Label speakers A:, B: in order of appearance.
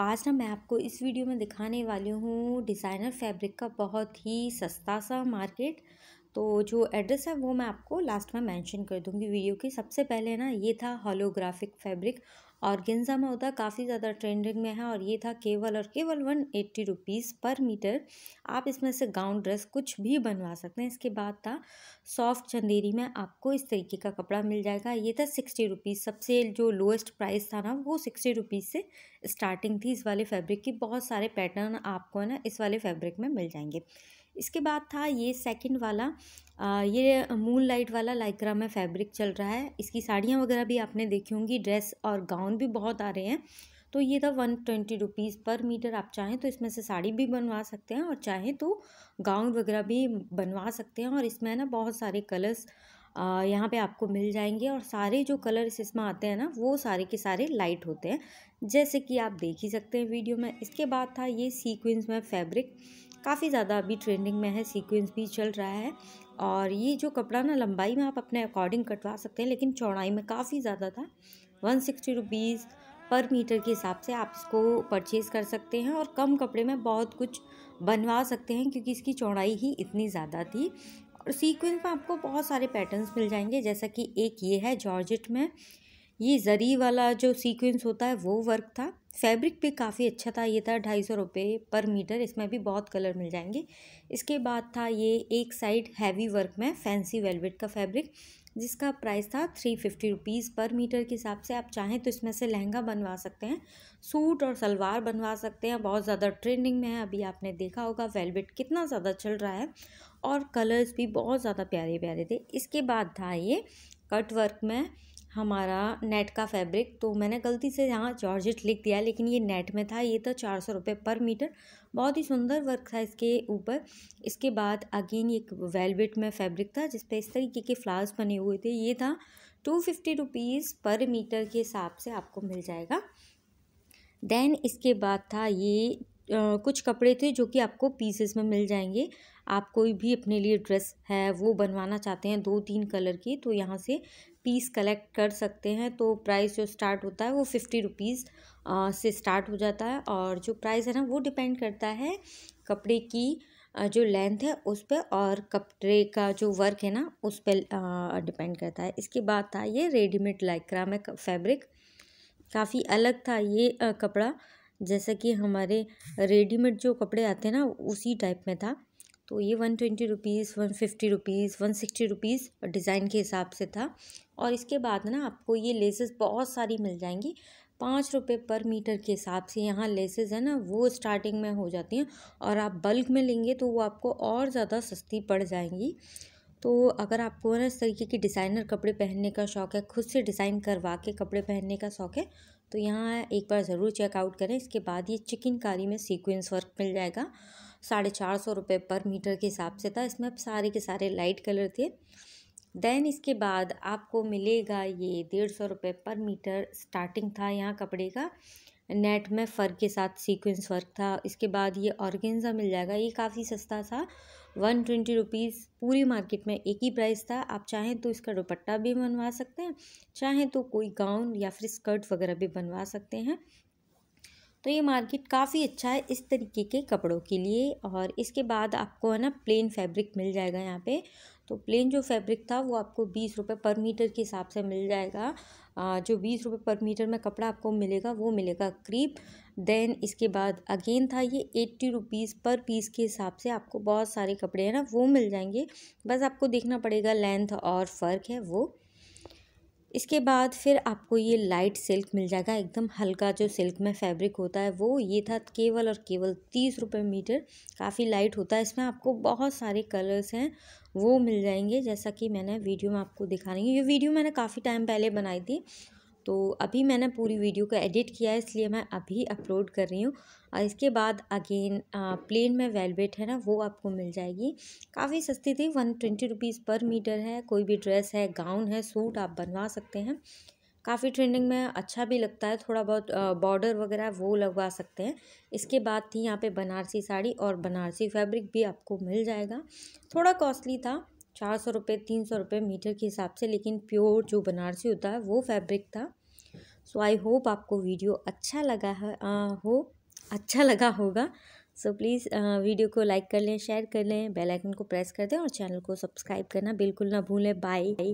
A: आज ना मैं आपको इस वीडियो में दिखाने वाली हूँ डिज़ाइनर फैब्रिक का बहुत ही सस्ता सा मार्केट तो जो एड्रेस है वो मैं आपको लास्ट में मेंशन कर दूँगी वीडियो की सबसे पहले ना ये था होलोग्राफिक फैब्रिक ऑर्गेन्जा में होता है काफ़ी ज़्यादा ट्रेंडिंग में है और ये था केवल और केवल one eighty rupees per metre आप इसमें से गाउन ड्रेस कुछ भी बनवा सकते हैं इसके बाद था सॉफ्ट चंदेरी में आपको इस तरीके का कपड़ा मिल जाएगा ये था सिक्सटी रुपीज़ सबसे जो लोएस्ट प्राइस था ना वो सिक्सटी रुपीज़ से स्टार्टिंग थी इस वाले फैब्रिक की बहुत सारे पैटर्न आपको ना इस वाले फैब्रिक में मिल जाएंगे इसके बाद था ये सेकंड वाला आ, ये मून लाइट वाला लाइक्रा में फैब्रिक चल रहा है इसकी साड़ियाँ वगैरह भी आपने देखी होंगी ड्रेस और गाउन भी बहुत आ रहे हैं तो ये था one twenty rupees per metre आप चाहें तो इसमें से साड़ी भी बनवा सकते हैं और चाहें तो गाउन वगैरह भी बनवा सकते हैं और इसमें ना बहुत सारे कलर्स यहाँ पे आपको मिल जाएंगे और सारे जो कलर्स इसमें आते हैं ना वो सारे के सारे लाइट होते हैं जैसे कि आप देख ही सकते हैं वीडियो में इसके बाद था ये सीक्वेंस में फैब्रिक काफ़ी ज़्यादा अभी ट्रेंडिंग में है सीक्वेंस भी चल रहा है और ये जो कपड़ा ना लंबाई में आप अपने अकॉर्डिंग कटवा सकते हैं लेकिन चौड़ाई में काफ़ी ज़्यादा था one sixty rupees per metre के हिसाब से आप इसको परचेज़ कर सकते हैं और कम कपड़े में बहुत कुछ बनवा सकते हैं क्योंकि इसकी चौड़ाई ही इतनी ज़्यादा थी और सीक्वेंस में आपको बहुत सारे पैटर्न्स मिल जाएंगे जैसा कि एक ये है जॉर्जेट में ये ज़री वाला जो सीक्वेंस होता है वो वर्क था फैब्रिक पे काफ़ी अच्छा था ये था ढाई सौ रुपये पर मीटर इसमें भी बहुत कलर मिल जाएंगे इसके बाद था ये एक साइड हैवी वर्क में फैंसी वेलवेट का फैब्रिक जिसका प्राइस था three fifty rupees per metre के हिसाब से आप चाहें तो इसमें से लहंगा बनवा सकते हैं सूट और सलवार बनवा सकते हैं बहुत ज़्यादा ट्रेंडिंग में है अभी आपने देखा होगा वेलवेट कितना ज़्यादा चल रहा है और कलर्स भी बहुत ज़्यादा प्यारे प्यारे थे इसके बाद था ये कट वर्क में हमारा नेट का फैब्रिक तो मैंने गलती से यहाँ जॉर्जेट लिख दिया लेकिन ये नेट में था ये था तो चार सौ रुपये पर मीटर बहुत ही सुंदर वर्क था इसके ऊपर इसके बाद अगेन एक वेलवेट में फैब्रिक था जिसपे इस तरीके के फ्लावर्स बने हुए थे ये था two fifty rupees per metre के हिसाब से आपको मिल जाएगा देन इसके बाद था ये Uh, कुछ कपड़े थे जो कि आपको पीसेस में मिल जाएंगे आप कोई भी अपने लिए ड्रेस है वो बनवाना चाहते हैं दो तीन कलर की तो यहाँ से पीस कलेक्ट कर सकते हैं तो प्राइस जो स्टार्ट होता है वो फिफ्टी रुपीज़ से स्टार्ट हो जाता है और जो प्राइस है ना वो डिपेंड करता है कपड़े की जो लेंथ है उस पर और कपड़े का जो वर्क है ना उस पर डिपेंड करता है इसके बाद था ये रेडीमेड लाइक्रा में फैब्रिक काफ़ी अलग था ये कपड़ा जैसा कि हमारे रेडीमेड जो कपड़े आते हैं ना उसी टाइप में था तो ये one twenty rupees one fifty rupees one sixty rupees design के हिसाब से था और इसके बाद ना आपको ये लेसेस बहुत सारी मिल जाएंगी पाँच रुपये पर मीटर के हिसाब से यहाँ लेसेस है ना वो स्टार्टिंग में हो जाती हैं और आप बल्क में लेंगे तो वो आपको और ज़्यादा सस्ती पड़ जाएंगी तो अगर आपको ना इस तरीके की डिज़ाइनर कपड़े पहनने का शौक़ है खुद से डिज़ाइन करवा के कपड़े पहनने का शौक़ है तो यहाँ एक बार ज़रूर चेकआउट करें इसके बाद ये चिकनकारी में सीक्वेंस वर्क मिल जाएगा साढ़े चार सौ रुपये पर मीटर के हिसाब से था इसमें सारे के सारे लाइट कलर थे देन इसके बाद आपको मिलेगा ये डेढ़ सौ रुपये पर मीटर स्टार्टिंग था यहाँ कपड़े का नेट में फ़र्क के साथ सीक्वेंस वर्क था इसके बाद ये ऑर्गेंजा मिल जाएगा ये काफ़ी सस्ता था वन ट्वेंटी रुपीज़ पूरी मार्केट में एक ही प्राइस था आप चाहें तो इसका दुपट्टा भी बनवा सकते हैं चाहें तो कोई गाउन या फिर स्कर्ट वगैरह भी बनवा सकते हैं तो ये मार्केट काफ़ी अच्छा है इस तरीके के कपड़ों के लिए और इसके बाद आपको है ना प्लेन फैब्रिक मिल जाएगा यहाँ पे तो प्लेन जो फैब्रिक था वो आपको बीस रुपये पर मीटर के हिसाब से मिल जाएगा जो बीस रुपये पर मीटर में कपड़ा आपको मिलेगा वो मिलेगा क्रीप देन इसके बाद अगेन था ये एट्टी रुपीज़ पर पीस के हिसाब से आपको बहुत सारे कपड़े हैं ना वो मिल जाएंगे बस आपको देखना पड़ेगा लेंथ और फ़र्क है वो इसके बाद फिर आपको ये लाइट सिल्क मिल जाएगा एकदम हल्का जो सिल्क में फैब्रिक होता है वो ये था केवल और केवल तीस रुपये मीटर काफ़ी लाइट होता है इसमें आपको बहुत सारे कलर्स हैं वो मिल जाएंगे जैसा कि मैंने वीडियो में आपको दिखा रही हूँ ये वीडियो मैंने काफ़ी टाइम पहले बनाई थी तो अभी मैंने पूरी वीडियो को एडिट किया है इसलिए मैं अभी अपलोड कर रही हूँ और इसके बाद अगेन प्लेन में वेलवेट है ना वो आपको मिल जाएगी काफ़ी सस्ती थी one twenty rupees per metre है कोई भी ड्रेस है गाउन है सूट आप बनवा सकते हैं काफ़ी ट्रेंडिंग में अच्छा भी लगता है थोड़ा बहुत बॉर्डर वगैरह वो लगवा सकते हैं इसके बाद थी यहाँ पे बनारसी साड़ी और बनारसी फैब्रिक भी आपको मिल जाएगा थोड़ा कॉस्टली था चार सौ रुपये तीन सौ रुपये मीटर के हिसाब से लेकिन प्योर जो बनारसी होता है वो फैब्रिक था सो आई होप आपको वीडियो अच्छा लगा है आ, हो अच्छा लगा होगा सो so, प्लीज़ वीडियो को लाइक कर लें शेयर कर लें बेल आइकन को प्रेस कर दें और चैनल को सब्सक्राइब करना बिल्कुल ना भूलें बाय